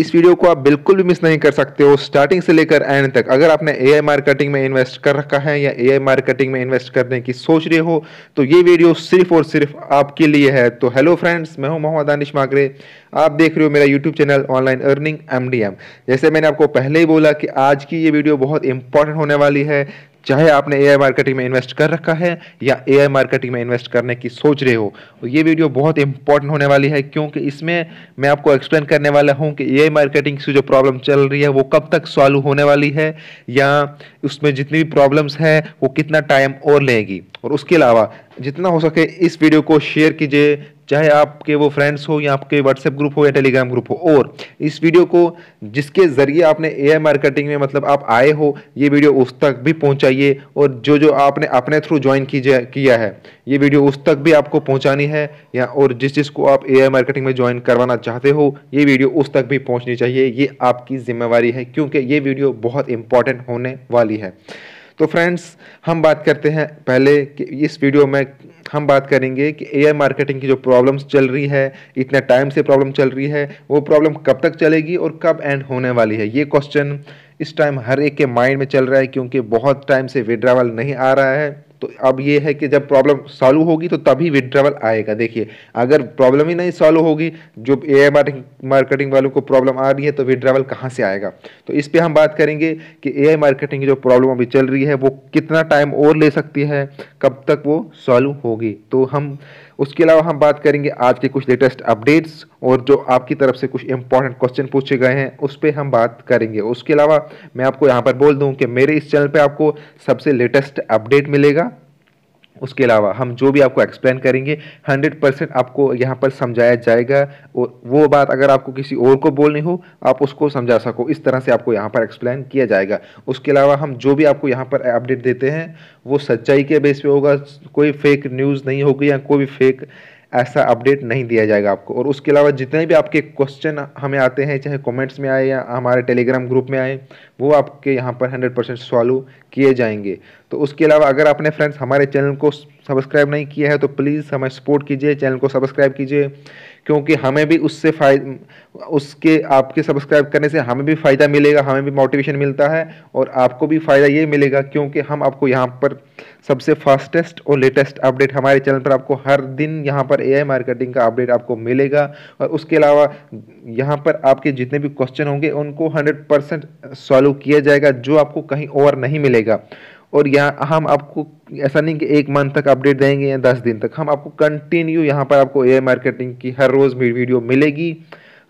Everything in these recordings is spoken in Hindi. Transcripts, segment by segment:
इस वीडियो को आप बिल्कुल भी मिस नहीं कर सकते हो स्टार्टिंग से लेकर एंड तक अगर आपने आई मार्केटिंग में इन्वेस्ट कर रखा है या आई मार्केटिंग में इन्वेस्ट करने की सोच रहे हो तो ये वीडियो सिर्फ और सिर्फ आपके लिए है तो हेलो फ्रेंड्स मैं हूं मोहम्मद दानिश माकरे आप देख रहे हो मेरा यूट्यूब चैनल ऑनलाइन अर्निंग एम जैसे मैंने आपको पहले ही बोला कि आज की ये वीडियो बहुत इंपॉर्टेंट होने वाली है चाहे आपने एआई मार्केटिंग में इन्वेस्ट कर रखा है या एआई मार्केटिंग में इन्वेस्ट करने की सोच रहे हो तो ये वीडियो बहुत इंपॉर्टेंट होने वाली है क्योंकि इसमें मैं आपको एक्सप्लेन करने वाला हूँ कि एआई मार्केटिंग से जो प्रॉब्लम चल रही है वो कब तक सॉल्व होने वाली है या उसमें जितनी भी प्रॉब्लम्स हैं वो कितना टाइम और लेगी और उसके अलावा जितना हो सके इस वीडियो को शेयर कीजिए चाहे आपके वो फ्रेंड्स हो या आपके व्हाट्सएप ग्रुप हो या टेलीग्राम ग्रुप हो और इस वीडियो को जिसके ज़रिए आपने ए मार्केटिंग में मतलब आप आए हो ये वीडियो उस तक भी पहुँचाइए और जो जो आपने अपने थ्रू ज्वाइन किया है ये वीडियो उस तक भी आपको पहुँचानी है या और जिस जिसको आप ए मार्केटिंग में ज्वाइन करवाना चाहते हो ये वीडियो उस तक भी पहुँचनी चाहिए ये आपकी जिम्मेवारी है क्योंकि ये वीडियो बहुत इंपॉर्टेंट होने वाली है तो फ्रेंड्स हम बात करते हैं पहले कि इस वीडियो में हम बात करेंगे कि एआई मार्केटिंग की जो प्रॉब्लम्स चल रही है इतना टाइम से प्रॉब्लम चल रही है वो प्रॉब्लम कब तक चलेगी और कब एंड होने वाली है ये क्वेश्चन इस टाइम हर एक के माइंड में चल रहा है क्योंकि बहुत टाइम से विड्रावल नहीं आ रहा है तो अब ये है कि जब प्रॉब्लम सॉल्व होगी तो तभी विड्रावल आएगा देखिए अगर प्रॉब्लम ही नहीं सॉल्व होगी जो ए मार्केटिंग वालों को प्रॉब्लम आ रही है तो विड्रावल कहाँ से आएगा तो इस पर हम बात करेंगे कि ए मार्केटिंग की जो प्रॉब्लम अभी चल रही है वो कितना टाइम और ले सकती है कब तक वो सॉल्व होगी तो हम उसके अलावा हम बात करेंगे आज के कुछ लेटेस्ट अपडेट्स और जो आपकी तरफ से कुछ इंपॉर्टेंट क्वेश्चन पूछे गए हैं उस पर हम बात करेंगे उसके अलावा मैं आपको यहाँ पर बोल दूँ कि मेरे इस चैनल पर आपको सबसे लेटेस्ट अपडेट मिलेगा उसके अलावा हम जो भी आपको एक्सप्लेन करेंगे 100 परसेंट आपको यहाँ पर समझाया जाएगा और वो बात अगर आपको किसी और को बोलनी हो आप उसको समझा सको इस तरह से आपको यहाँ पर एक्सप्लेन किया जाएगा उसके अलावा हम जो भी आपको यहाँ पर अपडेट देते हैं वो सच्चाई के बेस पे होगा कोई फेक न्यूज़ नहीं होगी या कोई भी फेक ऐसा अपडेट नहीं दिया जाएगा आपको और उसके अलावा जितने भी आपके क्वेश्चन हमें आते हैं चाहे कमेंट्स में आए या हमारे टेलीग्राम ग्रुप में आए वो आपके यहाँ पर हंड्रेड परसेंट सॉल्व किए जाएंगे तो उसके अलावा अगर आपने फ्रेंड्स हमारे चैनल को सब्सक्राइब नहीं किया है तो प्लीज़ हमें सपोर्ट कीजिए चैनल को सब्सक्राइब कीजिए क्योंकि हमें भी उससे फायदा उसके आपके सब्सक्राइब करने से हमें भी फ़ायदा मिलेगा हमें भी मोटिवेशन मिलता है और आपको भी फ़ायदा ये मिलेगा क्योंकि हम आपको यहाँ पर सबसे फास्टेस्ट और लेटेस्ट अपडेट हमारे चैनल पर आपको हर दिन यहाँ पर एआई मार्केटिंग का अपडेट आपको मिलेगा और उसके अलावा यहाँ पर आपके जितने भी क्वेश्चन होंगे उनको 100 परसेंट सॉल्व किया जाएगा जो आपको कहीं और नहीं मिलेगा और यहाँ हम आपको ऐसा नहीं कि एक मंथ तक अपडेट देंगे या दस दिन तक हम आपको कंटिन्यू यहाँ पर आपको ए मार्केटिंग की हर रोज़ वीडियो मिलेगी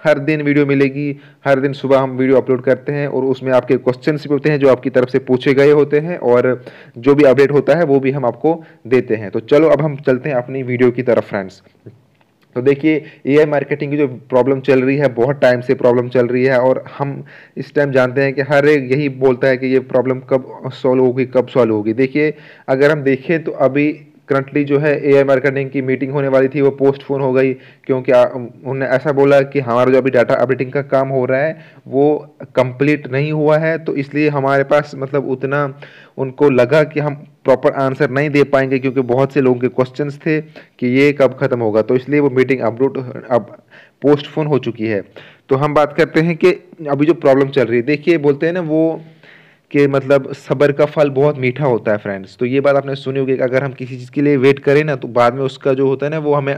हर दिन वीडियो मिलेगी हर दिन सुबह हम वीडियो अपलोड करते हैं और उसमें आपके क्वेश्चन भी होते हैं जो आपकी तरफ से पूछे गए होते हैं और जो भी अपडेट होता है वो भी हम आपको देते हैं तो चलो अब हम चलते हैं अपनी वीडियो की तरफ फ्रेंड्स तो देखिए एआई मार्केटिंग की जो प्रॉब्लम चल रही है बहुत टाइम से प्रॉब्लम चल रही है और हम इस टाइम जानते हैं कि हर एक यही बोलता है कि ये प्रॉब्लम कब सॉल्व होगी कब सॉल्व होगी देखिए अगर हम देखें तो अभी करंटली जो है ए आई मार्केटिंग की मीटिंग होने वाली थी वो पोस्टफोन हो गई क्योंकि उन्होंने ऐसा बोला कि हमारा जो अभी डाटा अपडेटिंग का काम हो रहा है वो कंप्लीट नहीं हुआ है तो इसलिए हमारे पास मतलब उतना उनको लगा कि हम प्रॉपर आंसर नहीं दे पाएंगे क्योंकि बहुत से लोगों के क्वेश्चन थे कि ये कब ख़त्म होगा तो इसलिए वो मीटिंग अपलोड अब पोस्टफोन हो चुकी है तो हम बात करते हैं कि अभी जो प्रॉब्लम चल रही है देखिए बोलते हैं ना वो कि मतलब सब्र का फल बहुत मीठा होता है फ्रेंड्स तो ये बात आपने सुनी होगी कि अगर हम किसी चीज़ के लिए वेट करें ना तो बाद में उसका जो होता है ना वो हमें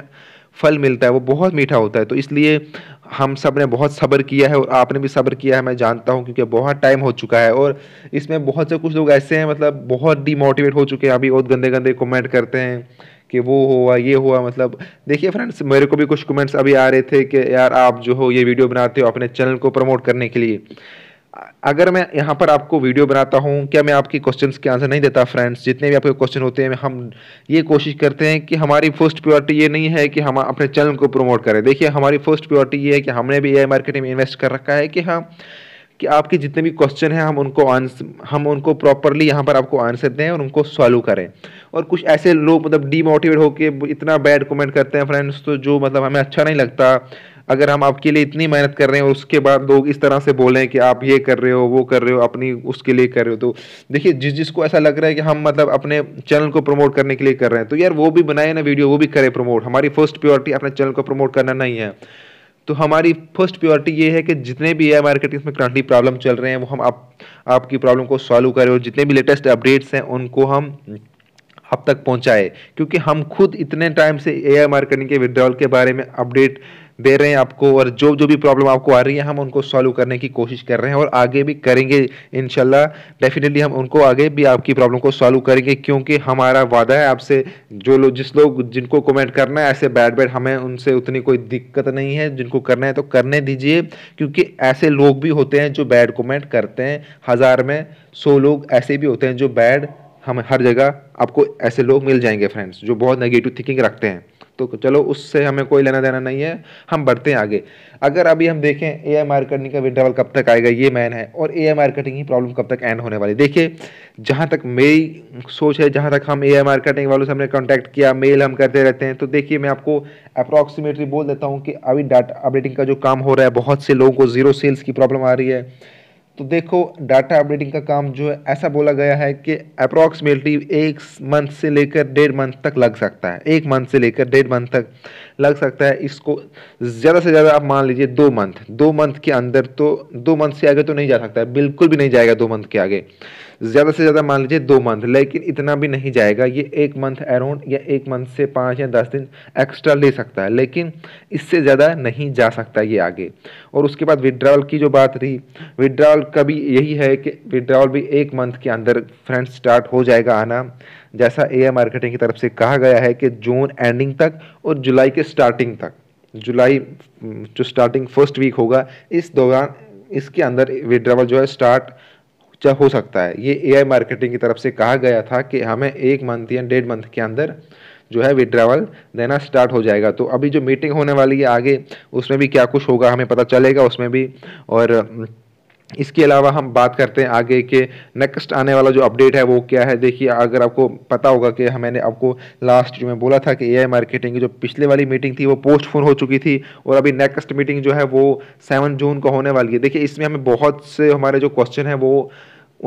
फल मिलता है वो बहुत मीठा होता है तो इसलिए हम सब ने बहुत सब्र किया है और आपने भी सब्र किया है मैं जानता हूँ क्योंकि बहुत टाइम हो चुका है और इसमें बहुत से कुछ लोग ऐसे हैं मतलब बहुत डिमोटिवेट हो चुके हैं अभी बहुत गंदे गंदे कमेंट करते हैं कि वो हुआ ये हुआ मतलब देखिए फ्रेंड्स मेरे को भी कुछ कमेंट्स अभी आ रहे थे कि यार आप जो हो ये वीडियो बनाते हो अपने चैनल को प्रमोट करने के लिए अगर मैं यहाँ पर आपको वीडियो बनाता हूँ क्या मैं आपके क्वेश्चंस के आंसर नहीं देता फ्रेंड्स जितने भी आपके क्वेश्चन होते हैं हम ये कोशिश करते हैं कि हमारी फर्स्ट प्योरिटी ये नहीं है कि हम अपने चैनल को प्रमोट करें देखिए हमारी फर्स्ट प्योरिटी ये है कि हमने भी ए मार्केटिंग में इन्वेस्ट कर रखा है कि हाँ कि आपके जितने भी क्वेश्चन हैं हम उनको आंसर हम उनको प्रॉपरली यहाँ पर आपको आंसर दें और उनको सॉल्व करें और कुछ ऐसे लोग मतलब डीमोटिवेट होकर इतना बैड कमेंट करते हैं फ्रेंड्स तो जो मतलब हमें अच्छा नहीं लगता अगर हम आपके लिए इतनी मेहनत कर रहे हैं उसके बाद लोग इस तरह से बोलें कि आप ये कर रहे हो वो कर रहे हो अपनी उसके लिए कर रहे हो तो देखिए जिस जिसको ऐसा लग रहा है कि हम मतलब अपने चैनल को प्रमोट करने के लिए कर रहे हैं तो यार वो भी बनाए ना वीडियो वो भी करें प्रमोट हमारी फर्स्ट प्योरिटी अपने चैनल को प्रमोट करना नहीं है तो हमारी फर्स्ट प्योरिटी ये है कि जितने भी ए मार्केटिंग में करंटली प्रॉब्लम चल रहे हैं वो हम आप आपकी प्रॉब्लम को सॉल्व करें और जितने भी लेटेस्ट अपडेट्स हैं उनको हम आप तक पहुंचाए क्योंकि हम खुद इतने टाइम से ए मार्केटिंग के विड्रॉल के बारे में अपडेट दे रहे हैं आपको और जो जो भी प्रॉब्लम आपको आ रही है हम उनको सॉल्व करने की कोशिश कर रहे हैं और आगे भी करेंगे इन डेफिनेटली हम उनको आगे भी आपकी प्रॉब्लम को सॉल्व करेंगे क्योंकि हमारा वादा है आपसे जो लोग जिस लोग जिनको कमेंट करना है ऐसे बैड बैड हमें उनसे उतनी कोई दिक्कत नहीं है जिनको करना है तो करने दीजिए क्योंकि ऐसे लोग भी होते हैं जो बैड कमेंट करते हैं हज़ार में सौ लोग ऐसे भी होते हैं जो बैड हम हर जगह आपको ऐसे लोग मिल जाएंगे फ्रेंड्स जो बहुत नेगेटिव थिंकिंग रखते हैं तो चलो उससे हमें कोई लेना देना नहीं है हम बढ़ते हैं आगे अगर अभी हम देखें ए आई मार्केटिंग का विड्रावल कब तक आएगा ये मैन है और ए आई मार्केटिंग की प्रॉब्लम कब तक एंड होने वाली देखिए जहाँ तक मेरी सोच है जहाँ तक हम ए आई मार्केटिंग वालों से हमने कॉन्टैक्ट किया मेल हम करते रहते हैं तो देखिए मैं आपको अप्रॉक्सीमेटली बोल देता हूँ कि अभी डाटा अपडेटिंग का जो काम हो रहा है बहुत से लोगों को जीरो सेल्स की प्रॉब्लम आ रही है तो देखो डाटा अपडेटिंग का काम जो है ऐसा बोला गया है कि अप्रॉक्सीमेटली एक मंथ से लेकर डेढ़ मंथ तक लग सकता है एक मंथ से लेकर डेढ़ मंथ तक लग सकता है इसको ज़्यादा से ज़्यादा आप मान लीजिए दो मंथ दो मंथ के अंदर तो दो मंथ से आगे तो नहीं जा सकता है बिल्कुल भी नहीं जाएगा दो मंथ के आगे ज़्यादा से ज़्यादा मान लीजिए दो मंथ लेकिन इतना भी नहीं जाएगा ये एक मंथ अराउंड या एक मंथ से पाँच या दस दिन एक्स्ट्रा ले सकता है लेकिन इससे ज़्यादा नहीं जा सकता ये आगे और उसके बाद विड्रावल की जो बात रही विड्रावल का भी यही है कि विड्रॉल भी एक मंथ के अंदर फ्रेंड्स स्टार्ट हो जाएगा आना जैसा ए मार्केटिंग की तरफ से कहा गया है कि जून एंडिंग तक और जुलाई के स्टार्टिंग तक जुलाई जो स्टार्टिंग फर्स्ट वीक होगा इस दौरान इसके अंदर विड्रावल जो है स्टार्ट हो सकता है ये एआई मार्केटिंग की तरफ से कहा गया था कि हमें एक मंथ या डेढ़ मंथ के अंदर जो है विड्रावल देना स्टार्ट हो जाएगा तो अभी जो मीटिंग होने वाली है आगे उसमें भी क्या कुछ होगा हमें पता चलेगा उसमें भी और इसके अलावा हम बात करते हैं आगे के नेक्स्ट आने वाला जो अपडेट है वो क्या है देखिए अगर आपको पता होगा कि मैंने आपको लास्ट जो मैं बोला था कि एआई मार्केटिंग की जो पिछले वाली मीटिंग थी वो पोस्टफोन हो चुकी थी और अभी नेक्स्ट मीटिंग जो है वो सेवन जून को होने वाली है देखिए इसमें हमें बहुत से हमारे जो क्वेश्चन हैं वो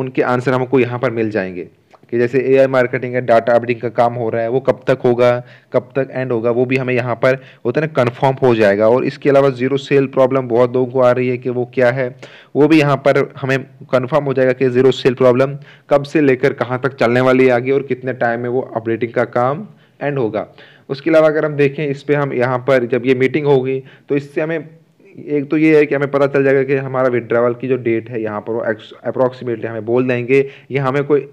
उनके आंसर हमको यहाँ पर मिल जाएंगे कि जैसे एआई मार्केटिंग है डाटा अपडेटिंग का काम हो रहा है वो कब तक होगा कब तक एंड होगा वो भी हमें यहाँ पर होता है ना कन्फर्म हो जाएगा और इसके अलावा जीरो सेल प्रॉब्लम बहुत लोगों को आ रही है कि वो क्या है वो भी यहाँ पर हमें कन्फर्म हो जाएगा कि जीरो सेल प्रॉब्लम कब से लेकर कहाँ तक चलने वाली है आगे और कितने टाइम में वो अपडेटिंग का काम एंड होगा उसके अलावा अगर हम देखें इस पर हम यहाँ पर जब ये मीटिंग होगी तो इससे हमें एक तो ये है कि हमें पता चल जाएगा कि हमारा विड्रावल की जो डेट है यहाँ पर वो अप्रॉक्सीमेटली हमें बोल देंगे या हमें कोई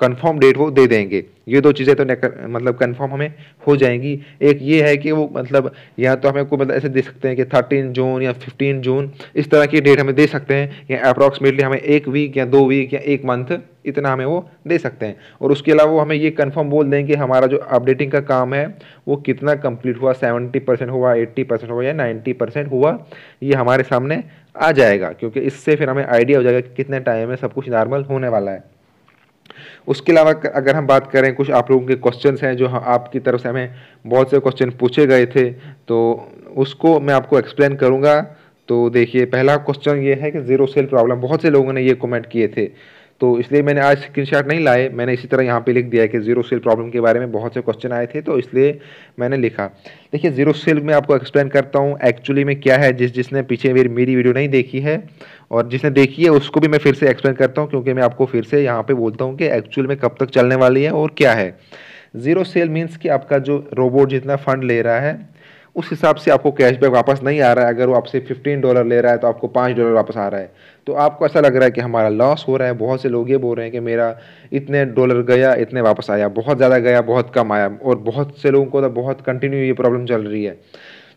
कंफर्म डेट वो दे देंगे ये दो चीज़ें तो मतलब कंफर्म हमें हो जाएंगी एक ये है कि वो मतलब या तो हमें को मतलब ऐसे दे सकते हैं कि थर्टीन जून या फिफ्टीन जून इस तरह की डेट हमें दे सकते हैं या अप्रॉक्सीमेटली हमें एक वीक या दो वीक या एक मंथ इतना हमें वो दे सकते हैं और उसके अलावा वो हमें ये कन्फर्म बोल दें कि हमारा जो अपडेटिंग का काम है वो कितना कम्प्लीट हुआ सेवेंटी परसेंट हुआ एट्टी परसेंट हुआ या नाइन्टी परसेंट हुआ ये हमारे सामने आ जाएगा क्योंकि इससे फिर हमें आइडिया हो जाएगा कि कितने टाइम में सब कुछ नॉर्मल होने वाला है उसके अलावा अगर हम बात करें कुछ आप लोगों के क्वेश्चंस हैं जो आपकी तरफ से हमें बहुत से क्वेश्चन पूछे गए थे तो उसको मैं आपको एक्सप्लेन करूँगा तो देखिए पहला क्वेश्चन ये है कि ज़ीरो सेल प्रॉब्लम बहुत से लोगों ने ये कमेंट किए थे तो इसलिए मैंने आज स्क्रीनशॉट नहीं लाए मैंने इसी तरह यहाँ पे लिख दिया है कि जीरो सेल प्रॉब्लम के बारे में बहुत से क्वेश्चन आए थे तो इसलिए मैंने लिखा देखिए जीरो सेल में आपको एक्सप्लेन करता हूँ एक्चुअली में क्या है जिस जिसने पीछे मेरी मेरी वीडियो नहीं देखी है और जिसने देखी है उसको भी मैं फिर से एक्सप्लेन करता हूँ क्योंकि मैं आपको फिर से यहाँ पर बोलता हूँ कि एक्चुअल में कब तक चलने वाली है और क्या है जीरो सेल मीन्स कि आपका जो रोबोट जितना फंड ले रहा है उस हिसाब से आपको कैशबैक वापस नहीं आ रहा है अगर वो आपसे फिफ्टीन डॉलर ले रहा है तो आपको पाँच डॉलर वापस आ रहा है तो आपको ऐसा लग रहा है कि हमारा लॉस हो रहा है बहुत से लोग ये बोल रहे हैं कि मेरा इतने डॉलर गया इतने वापस आया बहुत ज़्यादा गया बहुत कम आया और बहुत से लोगों को तो बहुत कंटिन्यू ये प्रॉब्लम चल रही है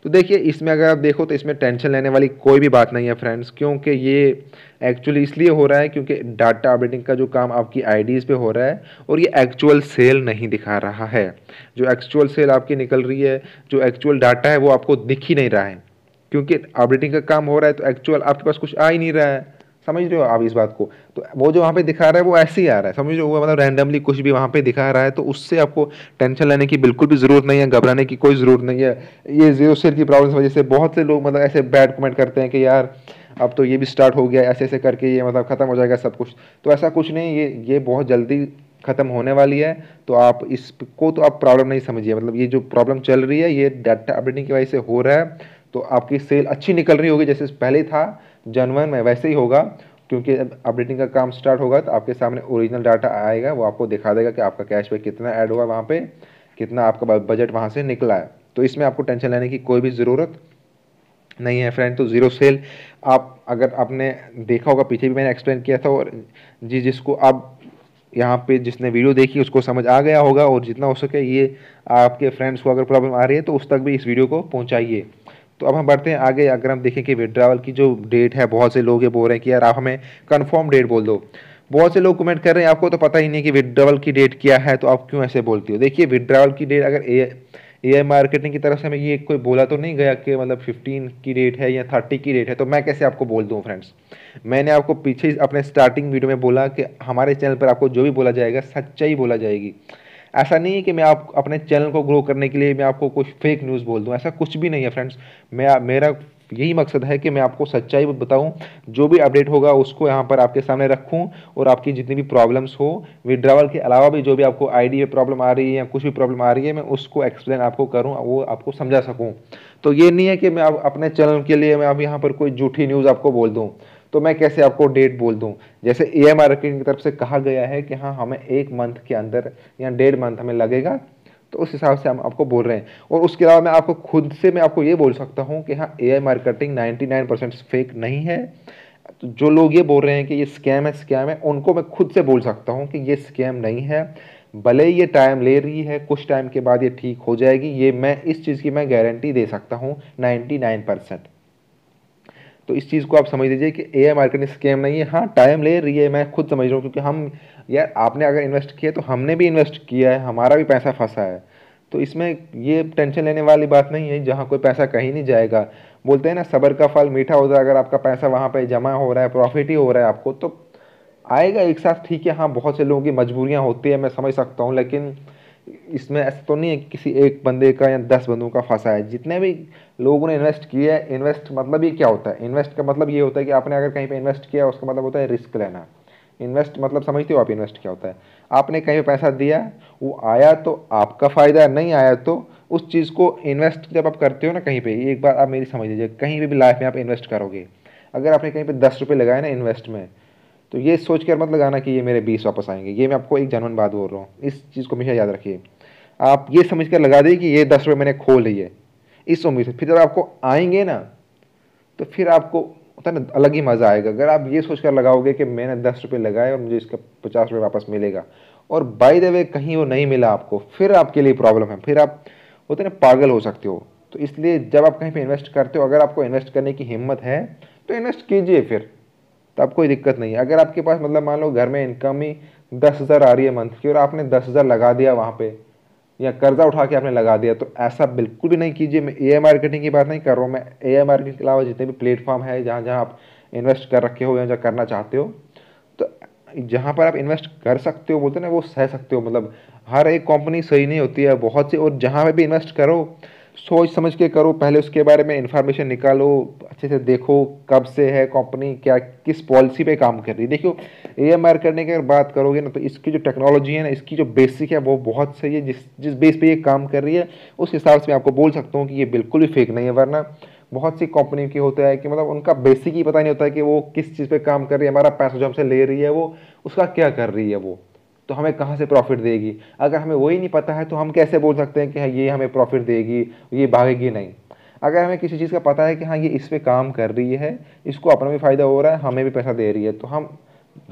तो देखिए इसमें अगर आप देखो तो इसमें टेंशन लेने वाली कोई भी बात नहीं है फ्रेंड्स क्योंकि ये एक्चुअली इसलिए हो रहा है क्योंकि डाटा अपडेटिंग का जो काम आपकी आईडीज़ पे हो रहा है और ये एक्चुअल सेल नहीं दिखा रहा है जो एक्चुअल सेल आपकी निकल रही है जो एक्चुअल डाटा है वो आपको दिख ही नहीं रहा है क्योंकि अपडेटिंग का काम हो रहा है तो एक्चुअल आपके पास कुछ आ ही नहीं रहा है समझ रहे हो आप इस बात को तो वो जो वहाँ पे दिखा रहा है वो ऐसे ही आ रहा है समझ रहे हो मतलब रैंडमली कुछ भी वहाँ पे दिखा रहा है तो उससे आपको टेंशन लेने की बिल्कुल भी ज़रूरत नहीं है घबराने की कोई ज़रूरत नहीं है ये जीरो सिर की प्रॉब्लम वजह से बहुत से लोग मतलब ऐसे बैड कमेंट करते हैं कि यार अब तो ये भी स्टार्ट हो गया ऐसे ऐसे करके ये मतलब ख़त्म हो जाएगा सब कुछ तो ऐसा कुछ नहीं ये ये बहुत जल्दी ख़त्म होने वाली है तो आप इसको तो आप प्रॉब्लम नहीं समझिए मतलब ये जो प्रॉब्लम चल रही है ये डाटा अपडेटिंग की वजह से हो रहा है तो आपकी सेल अच्छी निकल रही होगी जैसे पहले था जनवन में वैसे ही होगा क्योंकि अपडेटिंग का काम स्टार्ट होगा तो आपके सामने ओरिजिनल डाटा आएगा वो आपको दिखा देगा कि आपका कैशबैक कितना ऐड हुआ वहाँ पे कितना आपका बजट वहाँ से निकला है तो इसमें आपको टेंशन लेने की कोई भी ज़रूरत नहीं है फ्रेंड तो ज़ीरो सेल आप अगर आपने देखा होगा पीछे भी मैंने एक्सप्लेन किया था और जी जिसको आप यहाँ पे जिसने वीडियो देखी उसको समझ आ गया होगा और जितना हो सके ये आपके फ्रेंड्स को अगर प्रॉब्लम आ रही है तो उस तक भी इस वीडियो को पहुँचाइए तो अब हम बढ़ते हैं आगे अगर हम देखें कि विड्रावल की जो डेट है बहुत से लोग ये बोल रहे हैं कि यार आप हमें कन्फर्म डेट बोल दो बहुत से लोग कमेंट कर रहे हैं आपको तो पता ही नहीं कि विड्रावल की डेट क्या है तो आप क्यों ऐसे बोलती हो देखिए विड्रावल की डेट अगर ए ए आई मार्केटिंग की तरफ से हमें ये कोई बोला तो नहीं गया कि मतलब फिफ्टीन की डेट है या थर्टी की डेट है तो मैं कैसे आपको बोल दूँ फ्रेंड्स मैंने आपको पीछे अपने स्टार्टिंग वीडियो में बोला कि हमारे चैनल पर आपको जो भी बोला जाएगा सच्चाई बोला जाएगी ऐसा नहीं है कि मैं आप अपने चैनल को ग्रो करने के लिए मैं आपको कुछ फेक न्यूज़ बोल दूँ ऐसा कुछ भी नहीं है फ्रेंड्स मैं मेरा यही मकसद है कि मैं आपको सच्चाई बताऊं जो भी अपडेट होगा उसको यहाँ पर आपके सामने रखूं और आपकी जितनी भी प्रॉब्लम्स हो विड्रावल के अलावा भी जो भी आपको आईडी में प्रॉब्लम आ रही है या कुछ भी प्रॉब्लम आ रही है मैं उसको एक्सप्लेन आपको करूँ वो आपको समझा सकूँ तो ये नहीं है कि मैं अपने चैनल के लिए मैं अब यहाँ पर कोई झूठी न्यूज़ आपको बोल दूँ तो मैं कैसे आपको डेट बोल दूं जैसे ए एम आर की तरफ से कहा गया है कि हाँ हमें एक मंथ के अंदर या डेढ़ मंथ हमें लगेगा तो उस हिसाब से हम आपको बोल रहे हैं और उसके अलावा मैं आपको खुद से मैं आपको ये बोल सकता हूँ कि हाँ ए मार्केटिंग 99 परसेंट फेक नहीं है तो जो लोग ये बोल रहे हैं कि ये स्कैम है स्कैम है उनको मैं खुद से बोल सकता हूँ कि ये स्कैम नहीं है भले ही ये टाइम ले रही है कुछ टाइम के बाद ये ठीक हो जाएगी ये मैं इस चीज़ की मैं गारंटी दे सकता हूँ नाइन परसेंट तो इस चीज़ को आप समझ लीजिए कि ए मार्केटिंग स्कैम नहीं है हाँ टाइम ले रही है मैं खुद समझ रहा हूँ क्योंकि हम यार आपने अगर इन्वेस्ट किया तो हमने भी इन्वेस्ट किया है हमारा भी पैसा फंसा है तो इसमें ये टेंशन लेने वाली बात नहीं है जहाँ कोई पैसा कहीं नहीं जाएगा बोलते हैं ना सबर का फल मीठा होता है अगर आपका पैसा वहाँ पर जमा हो रहा है प्रॉफिट ही हो रहा है आपको तो आएगा एक साथ ठीक है हाँ बहुत से लोगों की मजबूरियाँ होती है मैं समझ सकता हूँ लेकिन इसमें ऐसा तो नहीं है कि किसी एक बंदे का या दस बंदों का फंसा है जितने भी लोगों ने इन्वेस्ट किया है इन्वेस्ट मतलब ये क्या होता है इन्वेस्ट का मतलब ये होता है कि आपने अगर कहीं पे इन्वेस्ट किया उसका मतलब होता है रिस्क लेना इन्वेस्ट मतलब समझते हो आप इन्वेस्ट क्या होता है आपने कहीं पर पैसा दिया वो आया तो आपका फ़ायदा नहीं आया तो उस चीज़ को इन्वेस्ट जब आप करते हो ना कहीं पर एक बार आप मेरी समझ लीजिए कहीं पर भी लाइफ में आप इन्वेस्ट करोगे अगर आपने कहीं पर दस रुपये लगाए ना इन्वेस्ट में तो ये सोच कर मत लगाना कि ये मेरे बीस वापस आएंगे ये मैं आपको एक जानवन बात बोल रहा हूँ इस चीज़ को हमेशा याद रखिए आप ये समझ कर लगा दें कि ये दस रुपये मैंने खो लिए इस उम्मीद से फिर जब आपको आएंगे ना तो फिर आपको होता ना अलग ही मज़ा आएगा अगर आप ये सोच कर लगाओगे कि मैंने दस रुपये लगाए और मुझे इसका पचास रुपये वापस मिलेगा और बाय द वे कहीं वो नहीं मिला आपको फिर आपके लिए प्रॉब्लम है फिर आप होते ना पागल हो सकते हो तो इसलिए जब आप कहीं पे इन्वेस्ट करते हो अगर आपको इन्वेस्ट करने की हिम्मत है तो इन्वेस्ट कीजिए फिर तो आप कोई दिक्कत नहीं है अगर आपके पास मतलब मान लो घर में इनकम ही दस हज़ार आ रही है मंथ की और आपने दस हज़ार लगा दिया वहाँ पे या कर्जा उठा के आपने लगा दिया तो ऐसा बिल्कुल भी नहीं कीजिए मैं ए आई मार्केटिंग की बात नहीं कर रहा हूँ मैं ए आई मार्केटिंग के अलावा जितने भी प्लेटफॉर्म है जहाँ जहाँ आप इन्वेस्ट कर रखे हो या जहाँ करना चाहते हो तो जहाँ पर आप इन्वेस्ट कर सकते हो बोलते ना वो सह सकते हो मतलब हर एक कंपनी सही नहीं होती है बहुत सी और जहाँ पर भी इन्वेस्ट करो सोच समझ के करो पहले उसके बारे में इन्फॉर्मेशन निकालो अच्छे से देखो कब से है कंपनी क्या किस पॉलिसी पे काम कर रही है देखियो ए एम आर करने की अगर बात करोगे ना तो इसकी जो टेक्नोलॉजी है ना इसकी जो बेसिक है वो बहुत सही है जिस जिस बेस पे ये काम कर रही है उस हिसाब से मैं आपको बोल सकता हूँ कि ये बिल्कुल भी फेक नहीं है वरना बहुत सी कंपनी की होता है कि मतलब उनका बेसिक ही पता नहीं होता है कि वो किस चीज़ पर काम कर रही है हमारा पैसा जो हमसे ले रही है वो उसका क्या कर रही है वो तो हमें कहाँ से प्रॉफिट देगी अगर हमें वही नहीं पता है तो हम कैसे बोल सकते हैं कि हाँ ये हमें प्रॉफिट देगी ये भागेगी नहीं अगर हमें किसी चीज़ का पता है कि हाँ ये इस पर काम कर रही है इसको अपना भी फ़ायदा हो रहा है हमें भी पैसा दे रही है तो हम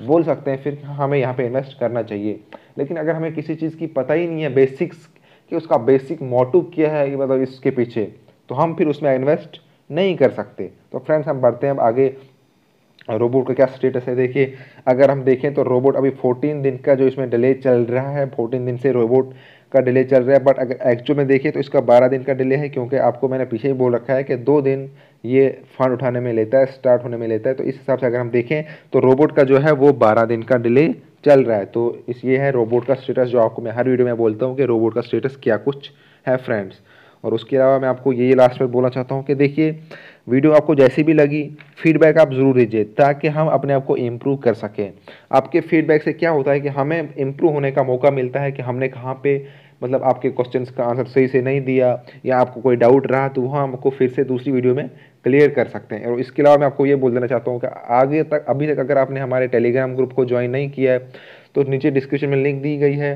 बोल सकते हैं फिर हाँ, हमें यहाँ पे इन्वेस्ट करना चाहिए लेकिन अगर हमें किसी चीज़ की पता ही नहीं है बेसिक्स कि उसका बेसिक मोटिव क्या है मतलब इसके पीछे तो हम फिर उसमें इन्वेस्ट नहीं कर सकते तो फ्रेंड्स हम बढ़ते हैं अब आगे रोबोट का क्या स्टेटस है देखिए अगर हम देखें तो रोबोट अभी 14 दिन का जो इसमें डिले चल रहा है 14 दिन से रोबोट का डिले चल रहा है बट अगर एक्चुअल में देखें तो इसका 12 दिन का डिले है क्योंकि आपको मैंने पीछे ही बोल रखा है कि दो दिन ये फंड उठाने में लेता है स्टार्ट होने में लेता है तो इस हिसाब से अगर हम देखें तो रोबोट का जो है वो बारह दिन का डिले चल रहा है तो इस ये है रोबोट का स्टेटस जो आपको मैं हर वीडियो में बोलता हूँ कि रोबोट का स्टेटस क्या कुछ है फ्रेंड्स और उसके अलावा मैं आपको ये लास्ट में बोलना चाहता हूँ कि देखिए वीडियो आपको जैसी भी लगी फीडबैक आप ज़रूर दीजिए ताकि हम अपने आप को इम्प्रूव कर सकें आपके फीडबैक से क्या होता है कि हमें इम्प्रूव होने का मौका मिलता है कि हमने कहाँ पे मतलब आपके क्वेश्चन का आंसर सही से नहीं दिया या आपको कोई डाउट रहा तो वह हमको फिर से दूसरी वीडियो में क्लियर कर सकते हैं और इसके अलावा मैं आपको ये बोल देना चाहता हूँ कि आगे तक अभी तक अगर आपने हमारे टेलीग्राम ग्रुप को ज्वाइन नहीं किया है तो नीचे डिस्क्रिप्शन में लिंक दी गई है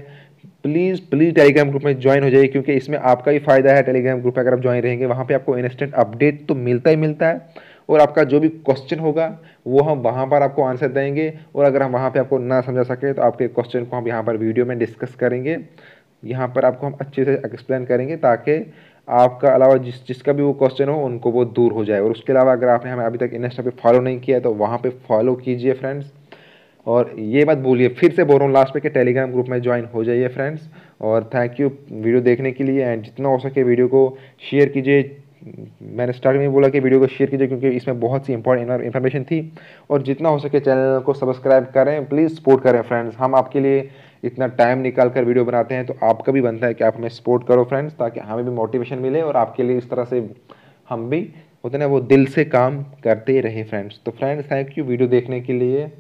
प्लीज़ प्लीज़ टेलीग्राम ग्रुप में ज्वाइन हो जाइए क्योंकि इसमें आपका ही फ़ायदा है टेलीग्राम ग्रुप में अगर आप ज्वाइन रहेंगे वहाँ पे आपको इंस्टेंट अपडेट तो मिलता ही मिलता है और आपका जो भी क्वेश्चन होगा वो हम वहाँ पर आपको आंसर देंगे और अगर हम वहाँ पर आपको ना समझा सके तो आपके क्वेश्चन को हम यहाँ पर वीडियो में डिस्कस करेंगे यहाँ पर आपको हम अच्छे से एक्सप्लेन करेंगे ताकि आपका अलावा जिस जिसका भी वो क्वेश्चन हो उनको वो दूर हो जाए और उसके अलावा अगर आपने हमें अभी तक इंस्टा पे फॉलो नहीं किया है तो वहाँ पे फॉलो कीजिए फ्रेंड्स और ये बात भूलिए फिर से बोल रहा हूँ लास्ट में कि टेलीग्राम ग्रुप में ज्वाइन हो जाइए फ्रेंड्स और थैंक यू वीडियो देखने के लिए एंड जितना हो सके वीडियो को शेयर कीजिए मैंने स्टार्टिंग में बोला कि वीडियो को शेयर कीजिए क्योंकि इसमें बहुत सी इंपॉर्टेंट इन्फॉर्मेशन थी और जितना हो सके चैनल को सब्सक्राइब करें प्लीज़ सपोर्ट करें फ्रेंड्स हम आपके लिए इतना टाइम निकाल कर वीडियो बनाते हैं तो आपका भी बनता है कि आप हमें सपोर्ट करो फ्रेंड्स ताकि हमें भी मोटिवेशन मिले और आपके लिए इस तरह से हम भी उतने वो दिल से काम करते रहे फ्रेंड्स तो फ्रेंड्स थैंक यू वीडियो देखने के लिए